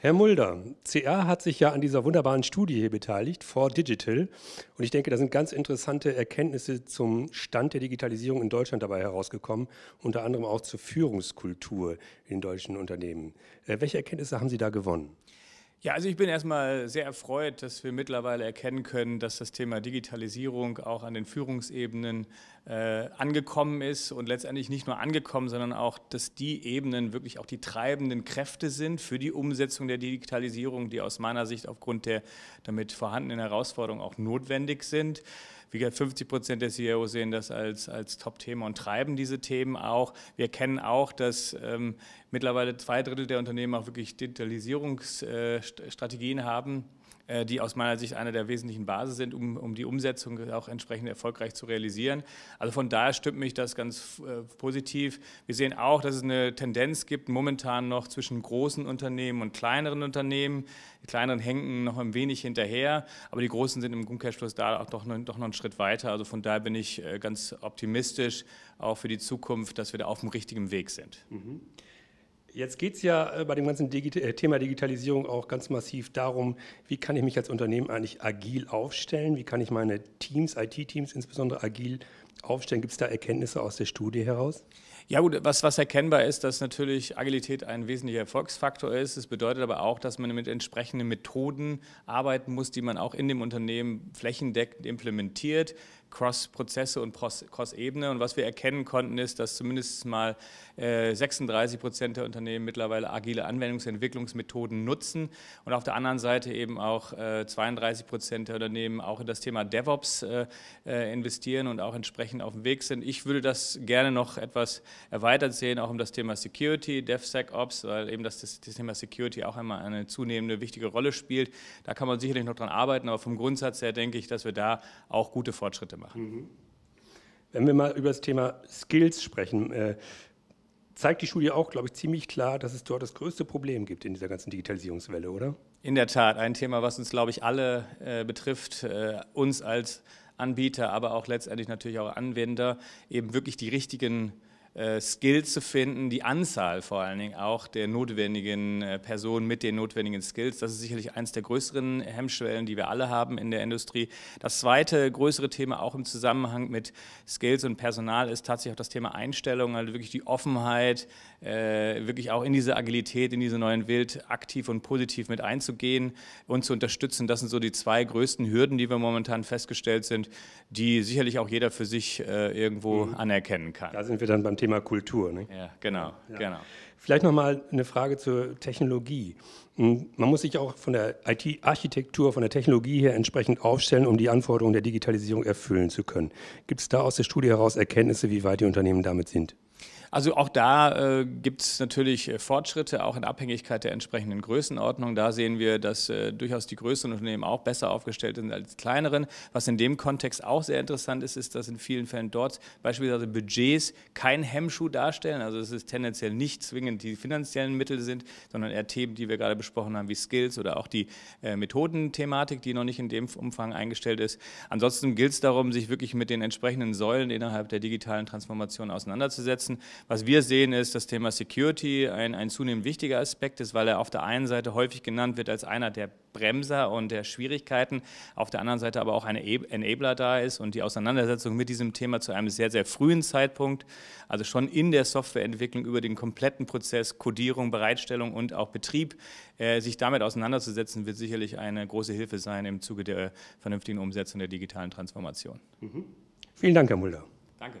Herr Mulder, CR hat sich ja an dieser wunderbaren Studie hier beteiligt, For Digital. Und ich denke, da sind ganz interessante Erkenntnisse zum Stand der Digitalisierung in Deutschland dabei herausgekommen, unter anderem auch zur Führungskultur in deutschen Unternehmen. Äh, welche Erkenntnisse haben Sie da gewonnen? Ja, also ich bin erstmal sehr erfreut, dass wir mittlerweile erkennen können, dass das Thema Digitalisierung auch an den Führungsebenen äh, angekommen ist und letztendlich nicht nur angekommen, sondern auch, dass die Ebenen wirklich auch die treibenden Kräfte sind für die Umsetzung der Digitalisierung, die aus meiner Sicht aufgrund der damit vorhandenen Herausforderungen auch notwendig sind. Wie gesagt, 50 Prozent der CEOs sehen das als, als Top-Thema und treiben diese Themen auch. Wir kennen auch, dass ähm, mittlerweile zwei Drittel der Unternehmen auch wirklich Digitalisierungsstrategien äh, haben äh, die aus meiner Sicht eine der wesentlichen Basis sind, um, um die Umsetzung auch entsprechend erfolgreich zu realisieren. Also von daher stimmt mich das ganz äh, positiv. Wir sehen auch, dass es eine Tendenz gibt, momentan noch zwischen großen Unternehmen und kleineren Unternehmen. Die kleineren hängen noch ein wenig hinterher, aber die großen sind im Umkehrschluss da auch doch, noch, doch noch einen Schritt weiter. Also von daher bin ich äh, ganz optimistisch auch für die Zukunft, dass wir da auf dem richtigen Weg sind. Mhm. Jetzt geht es ja äh, bei dem ganzen Digi äh, Thema Digitalisierung auch ganz massiv darum, wie kann ich mich als Unternehmen eigentlich agil aufstellen, wie kann ich meine Teams, IT-Teams insbesondere agil aufstellen. Gibt es da Erkenntnisse aus der Studie heraus? Ja gut, was, was erkennbar ist, dass natürlich Agilität ein wesentlicher Erfolgsfaktor ist. Es bedeutet aber auch, dass man mit entsprechenden Methoden arbeiten muss, die man auch in dem Unternehmen flächendeckend implementiert. Cross-Prozesse und Cross-Ebene. Und was wir erkennen konnten, ist, dass zumindest mal 36 äh, Prozent der Unternehmen mittlerweile agile Anwendungsentwicklungsmethoden nutzen und auf der anderen Seite eben auch 32 äh, Prozent der Unternehmen auch in das Thema DevOps äh, investieren und auch entsprechend auf dem Weg sind. Ich würde das gerne noch etwas erweitert sehen, auch um das Thema Security, DevSecOps, weil eben das, das Thema Security auch einmal eine zunehmende wichtige Rolle spielt. Da kann man sicherlich noch dran arbeiten, aber vom Grundsatz her denke ich, dass wir da auch gute Fortschritte machen. Mhm. Wenn wir mal über das Thema Skills sprechen, äh, zeigt die Studie auch, glaube ich, ziemlich klar, dass es dort das größte Problem gibt in dieser ganzen Digitalisierungswelle, oder? In der Tat, ein Thema, was uns, glaube ich, alle äh, betrifft, äh, uns als Anbieter, aber auch letztendlich natürlich auch Anwender, eben wirklich die richtigen äh, Skills zu finden, die Anzahl vor allen Dingen auch der notwendigen äh, Personen mit den notwendigen Skills. Das ist sicherlich eines der größeren Hemmschwellen, die wir alle haben in der Industrie. Das zweite größere Thema auch im Zusammenhang mit Skills und Personal ist tatsächlich auch das Thema Einstellung, also wirklich die Offenheit, äh, wirklich auch in diese Agilität, in diese neuen Welt aktiv und positiv mit einzugehen und zu unterstützen. Das sind so die zwei größten Hürden, die wir momentan festgestellt sind, die sicherlich auch jeder für sich irgendwo mhm. anerkennen kann. Da sind wir dann beim Thema Thema Kultur. Ne? Ja, genau, ja. genau. Vielleicht nochmal eine Frage zur Technologie. Hm, man muss sich auch von der IT-Architektur, von der Technologie her entsprechend aufstellen, um die Anforderungen der Digitalisierung erfüllen zu können. Gibt es da aus der Studie heraus Erkenntnisse, wie weit die Unternehmen damit sind? Also auch da äh, gibt es natürlich äh, Fortschritte, auch in Abhängigkeit der entsprechenden Größenordnung. Da sehen wir, dass äh, durchaus die größeren Unternehmen auch besser aufgestellt sind als die kleineren. Was in dem Kontext auch sehr interessant ist, ist, dass in vielen Fällen dort beispielsweise Budgets kein Hemmschuh darstellen. Also es ist tendenziell nicht zwingend die finanziellen Mittel sind, sondern eher Themen, die wir gerade besprochen haben, wie Skills oder auch die äh, Methodenthematik, die noch nicht in dem Umfang eingestellt ist. Ansonsten gilt es darum, sich wirklich mit den entsprechenden Säulen innerhalb der digitalen Transformation auseinanderzusetzen. Was wir sehen ist das Thema Security, ein, ein zunehmend wichtiger Aspekt ist, weil er auf der einen Seite häufig genannt wird als einer der Bremser und der Schwierigkeiten, auf der anderen Seite aber auch ein Enabler da ist und die Auseinandersetzung mit diesem Thema zu einem sehr, sehr frühen Zeitpunkt, also schon in der Softwareentwicklung über den kompletten Prozess, Codierung, Bereitstellung und auch Betrieb, äh, sich damit auseinanderzusetzen, wird sicherlich eine große Hilfe sein im Zuge der vernünftigen Umsetzung der digitalen Transformation. Mhm. Vielen Dank, Herr Mulder. Danke.